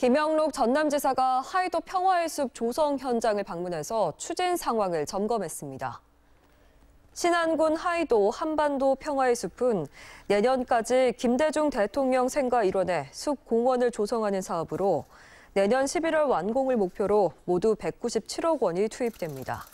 김영록 전남지사가 하이도 평화의 숲 조성 현장을 방문해서 추진 상황을 점검했습니다. 신안군 하이도 한반도 평화의 숲은 내년까지 김대중 대통령 생가 일원에 숲 공원을 조성하는 사업으로 내년 11월 완공을 목표로 모두 197억 원이 투입됩니다.